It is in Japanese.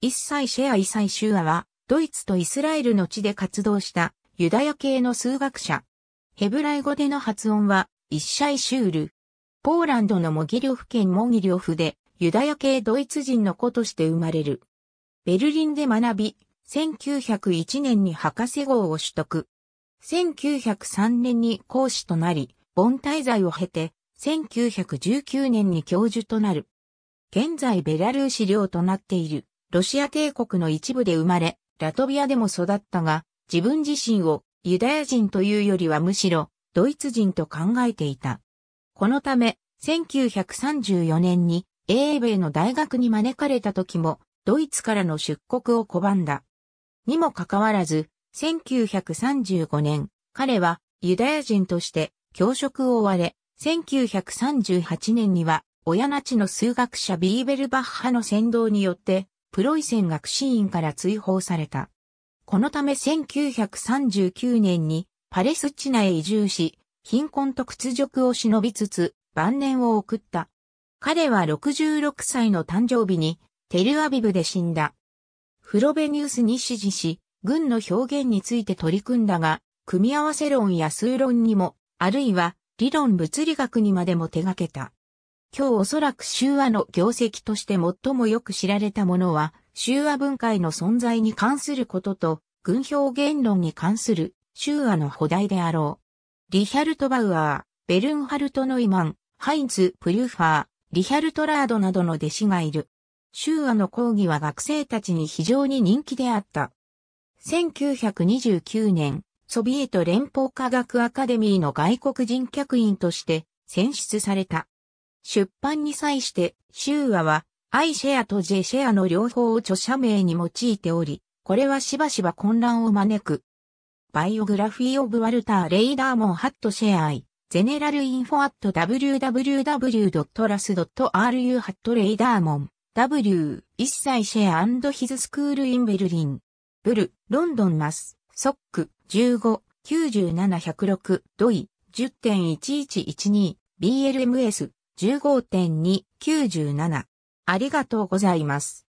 一歳シェア・一歳シューアは、ドイツとイスラエルの地で活動したユダヤ系の数学者。ヘブライ語での発音は、イッシャイ・シュール。ポーランドのモギリョフ県モギリョフで、ユダヤ系ドイツ人の子として生まれる。ベルリンで学び、1901年に博士号を取得。1903年に講師となり、盆滞在を経て、1919年に教授となる。現在ベラルーシ領となっている。ロシア帝国の一部で生まれ、ラトビアでも育ったが、自分自身をユダヤ人というよりはむしろドイツ人と考えていた。このため、1934年に英米の大学に招かれた時も、ドイツからの出国を拒んだ。にもかかわらず、1935年、彼はユダヤ人として教職を追われ、1938年には、親ナチの数学者ビーベルバッハの先導によって、プロイセン学士院から追放された。このため1939年にパレスチナへ移住し、貧困と屈辱を忍びつつ晩年を送った。彼は66歳の誕生日にテルアビブで死んだ。フロベニウスに支持し、軍の表現について取り組んだが、組み合わせ論や数論にも、あるいは理論物理学にまでも手掛けた。今日おそらく修和の業績として最もよく知られたものは、修和文化への存在に関することと、軍表言論に関する修和の補題であろう。リヒャルト・バウアー、ベルンハルト・ノイマン、ハインツ・プリューファー、リヒャルト・ラードなどの弟子がいる。修和の講義は学生たちに非常に人気であった。1929年、ソビエト連邦科学アカデミーの外国人客員として選出された。出版に際して、周和は、アイシェアとジェシェアの両方を著者名に用いており、これはしばしば混乱を招く。バイオグラフィー・オブ・ワルター・レイダーモン・ハット・シェアイ、ゼネラル・インフォ・アット・ www.ras.ru・ ハット・レイダーモン、W、一切シェアヒズ・スクール・イン・ベルリン、ブル、ロンドン・マス、ソック、15、9706、ドイ、10.1112、BLMS、15.297。ありがとうございます。